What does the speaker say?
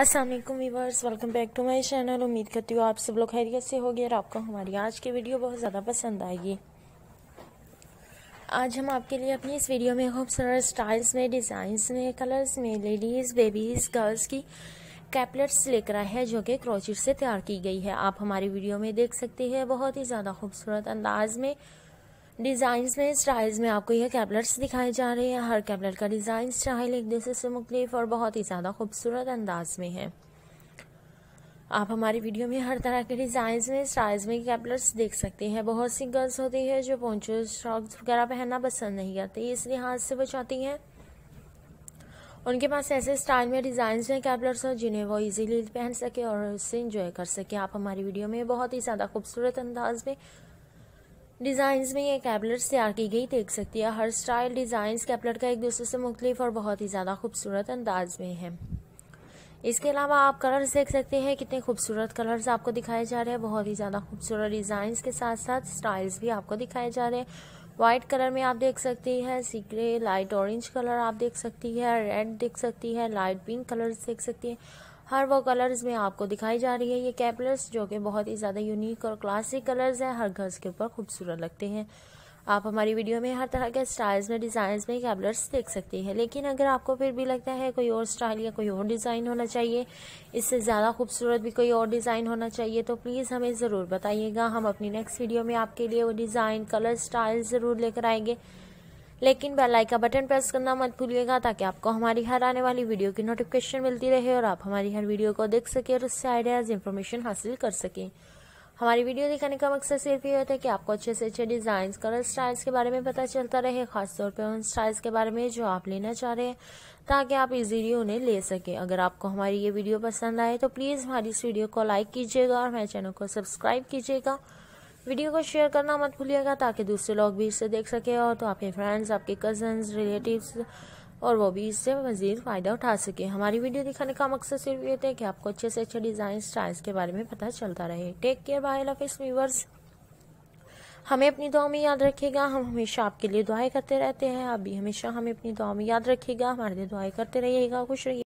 Aslam viewers welcome back to my channel उम्मीद करती हूँ आप सब लोग खैरियत से हो गए और आपको हमारी आज की वीडियो बहुत ज़्यादा पसंद आएगी आज हम आपके लिए अपनी इस वीडियो में खूबसूरत स्टाइल्स में डिज़ाइंस में कलर्स में लेडीज़ बेबीज़ गर्ल्स की कैपलेट्स लेकर आए हैं जो कि क्रोचिट से तैयार की गई है आप हमारी वीडियो में देख सकते हैं बहुत ही ज़्यादा खूबसूरत अंदाज में डिजाइन में स्टाइल्स में आपको यह कैबलेट्स दिखाए जा रहे हैं हर कैबलेट का डिज़ाइन स्टाइल एक दूसरे से मुख्तफ और बहुत ही ज़्यादा खूबसूरत अंदाज में है आप हमारी वीडियो में हर तरह के डिज़ाइंस में स्टाइल्स में कैबलेट्स देख सकते हैं बहुत सी गर्ल्स होती है जो पोंचो फ्रॉक्स वगैरह पहनना पसंद नहीं करती इस लिहाज से वो चाहती हैं उनके पास ऐसे स्टाइल में डिज़ाइन में कैबलेट्स हो जिन्हें वो इजीली पहन सके और उससे इंजॉय कर सके आप हमारी वीडियो में बहुत ही ज़्यादा खूबसूरत अंदाज में डिज़ाइंस में ये कैपलेट्स तैयार की गई देख सकती है हर स्टाइल डिज़ाइंस कैपलेट का एक दूसरे से मुख्तलिफ और बहुत ही ज़्यादा खूबसूरत अंदाज में है इसके अलावा आप कलर्स देख सकते हैं कितने खूबसूरत कलर्स आपको दिखाए जा रहे हैं बहुत ही ज़्यादा खूबसूरत डिज़ाइंस के साथ साथ स्टाइल्स भी आपको दिखाए जा रहे हैं वाइट कलर में आप देख सकती है सीकरे लाइट ऑरेंज कलर आप देख सकती है रेड देख सकती है लाइट पिंक कलर्स देख सकती है हर वो कलर्स में आपको दिखाई जा रही है ये कैपलर्स जो कि बहुत ही ज़्यादा यूनिक और क्लासिक कलर्स हैं हर घर के ऊपर खूबसूरत लगते हैं आप हमारी वीडियो में हर तरह के स्टाइल्स में डिज़ाइंस में कैबलर्स देख सकती हैं लेकिन अगर आपको फिर भी लगता है कोई और स्टाइल या कोई और डिज़ाइन होना चाहिए इससे ज़्यादा खूबसूरत भी कोई और डिज़ाइन होना चाहिए तो प्लीज़ हमें ज़रूर बताइएगा हम अपनी नेक्स्ट वीडियो में आपके लिए वो डिज़ाइन कलर स्टाइल ज़रूर लेकर आएंगे लेकिन बेल आइकन बटन प्रेस करना मत भूलिएगा ताकि आपको हमारी हर आने वाली वीडियो की नोटिफिकेशन मिलती रहे और आप हमारी हर वीडियो को देख सकें और उससे आइडियाज इन्फॉर्मेशन हासिल कर सकें हमारी वीडियो दिखाने का मकसद सिर्फ ये होता है कि आपको अच्छे से अच्छे डिज़ाइन कलर स्टाइल्स के बारे में पता चलता रहे खासतौर पर उन स्टाइल्स के बारे में जो आप लेना चाह रहे हैं ताकि आप इजीली उन्हें ले सकें अगर आपको हमारी ये वीडियो पसंद आए तो प्लीज़ हमारी इस वीडियो को लाइक कीजिएगा और हमारे चैनल को सब्सक्राइब कीजिएगा वीडियो को शेयर करना मत भूलिएगा ताकि दूसरे लोग भी इससे देख सकें और तो आपके फ्रेंड्स आपके कजन्स रिलेटिव्स और वो भी इससे मज़ीद फ़ायदा उठा सके हमारी वीडियो दिखाने का मकसद सिर्फ ये थे कि आपको अच्छे से अच्छे डिज़ाइन स्टाइल्स के बारे में पता चलता रहे टेक केयर बाय लफिस व्यूवर्स हमें अपनी दुआ में याद रखिएगा हम हमेशा आपके लिए दुआएं करते रहते हैं आप भी हमेशा हमें अपनी दुआ में याद रखिएगा हमारे लिए दुआएं करते रहिएगा खुश रहिए